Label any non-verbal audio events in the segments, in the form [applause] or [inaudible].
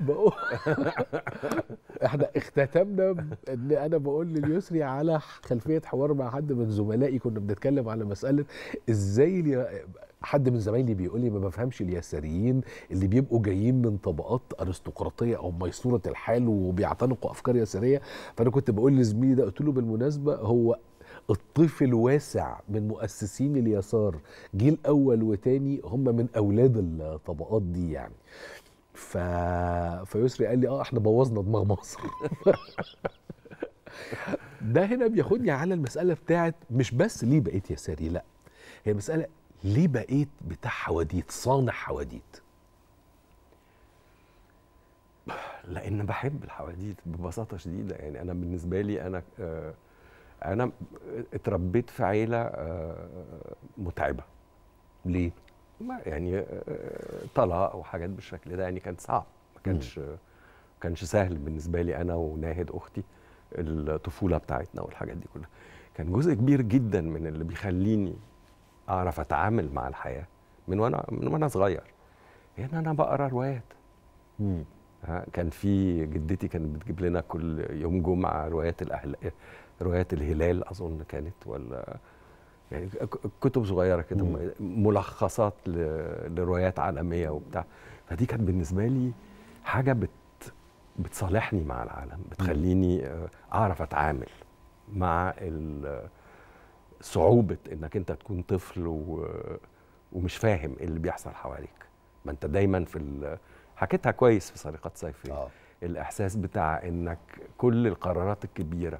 بقول احنا اختتمنا ان انا بقول لليسري على خلفيه حوار مع حد من زملائي كنا بنتكلم على مساله ازاي لي... حد من زمايلي بيقول لي ما بفهمش اليساريين اللي بيبقوا جايين من طبقات ارستقراطيه او ميسوره الحال وبيعتنقوا افكار يساريه فانا كنت بقول لزميلي ده قلت له بالمناسبه هو الطيف الواسع من مؤسسين اليسار جيل اول وتاني هم من اولاد الطبقات دي يعني ف... فيسري قال لي اه احنا بوظنا دماغ مصر [laughs] ده هنا بياخدني على المساله بتاعت مش بس ليه بقيت يساري لا هي مساله ليه بقيت بتاع حواديت صانع حواديت لان بحب الحواديت ببساطه شديده يعني انا بالنسبه لي انا آه انا اتربيت في عيله آه متعبه ليه ما يعني آه، آه، طلاق وحاجات بالشكل ده يعني كان صعب ما كانش ما كانش سهل بالنسبه لي انا وناهد اختي الطفوله بتاعتنا والحاجات دي كلها كان جزء كبير جدا من اللي بيخليني اعرف اتعامل مع الحياه من وانا من وانا صغير ان يعني انا بقرا روايات كان في جدتي كانت بتجيب لنا كل يوم جمعه روايات الاهل روايات الهلال اظن كانت ولا يعني كتب صغيره كده ملخصات لروايات عالميه وبتاع فدي كانت بالنسبه لي حاجه بت بتصالحني مع العالم بتخليني آه، اعرف اتعامل مع صعوبه انك انت تكون طفل و... ومش فاهم إيه اللي بيحصل حواليك ما انت دايما في ال... حكيتها كويس في سرقات صيفيه آه. الاحساس بتاع انك كل القرارات الكبيره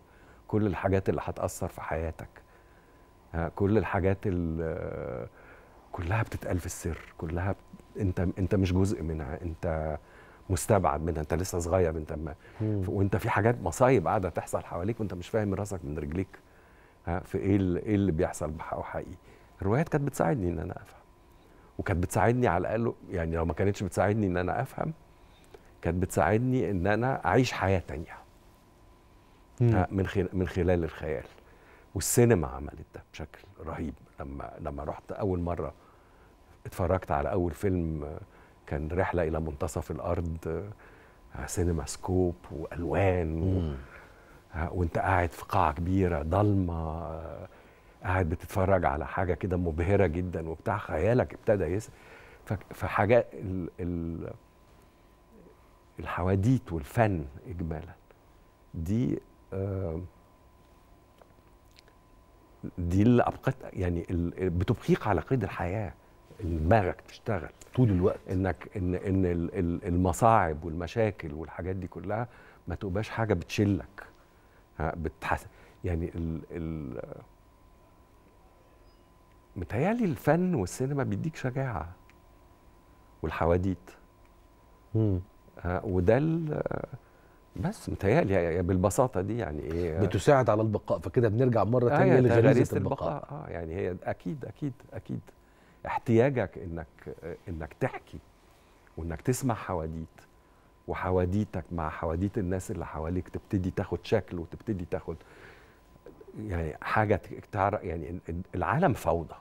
كل الحاجات اللي هتاثر في حياتك كل الحاجات كلها بتتقال في السر كلها انت انت مش جزء منها انت مستبعد منها انت لسه صغير انت ما وانت في حاجات مصايب قاعده تحصل حواليك وانت مش فاهم راسك من رجليك ها في ايه ايه اللي بيحصل بحقه حقيقي الروايات كانت بتساعدني ان انا افهم وكانت بتساعدني على الاقل يعني لو ما كانتش بتساعدني ان انا افهم كانت بتساعدني ان انا اعيش حياه تانية من خلال من خلال الخيال والسينما عملت ده بشكل رهيب لما لما رحت اول مره اتفرجت على اول فيلم كان رحله الى منتصف الارض سينما سكوب والوان و... وانت قاعد في قاعه كبيره ضلمه قاعد بتتفرج على حاجه كده مبهره جدا وبتاع خيالك ابتدى يس فحاجات ال... ال... الحواديت والفن اجمالا دي آه دي اللي ابقت يعني بتبقيك على قيد الحياه دماغك تشتغل طول الوقت انك ان ان المصاعب والمشاكل والحاجات دي كلها ما تبقاش حاجه بتشلك ها بتحس يعني ال ال متهيألي الفن والسينما بيديك شجاعه والحواديت امم وده بس متهيألي بالبساطة دي يعني إيه بتساعد على البقاء فكده بنرجع مرة آه تانية لغريزة البقاء. البقاء آه يعني هي أكيد أكيد أكيد احتياجك إنك إنك تحكي وإنك تسمع حواديت وحواديتك مع حواديت الناس اللي حواليك تبتدي تاخد شكل وتبتدي تاخد يعني حاجة تعرف يعني العالم فوضى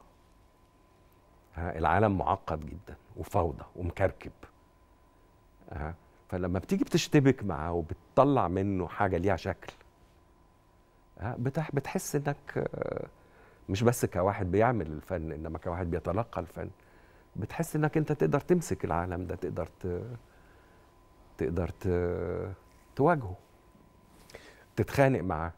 آه، العالم معقد جدا وفوضى ومكركب أه فلما بتيجي بتشتبك معاه وبتطلع منه حاجه ليها شكل آه، بتحس انك آه، مش بس كواحد بيعمل الفن انما كواحد بيتلقى الفن بتحس انك انت تقدر تمسك العالم ده تقدر ت... تقدر ت... تواجهه تتخانق معاه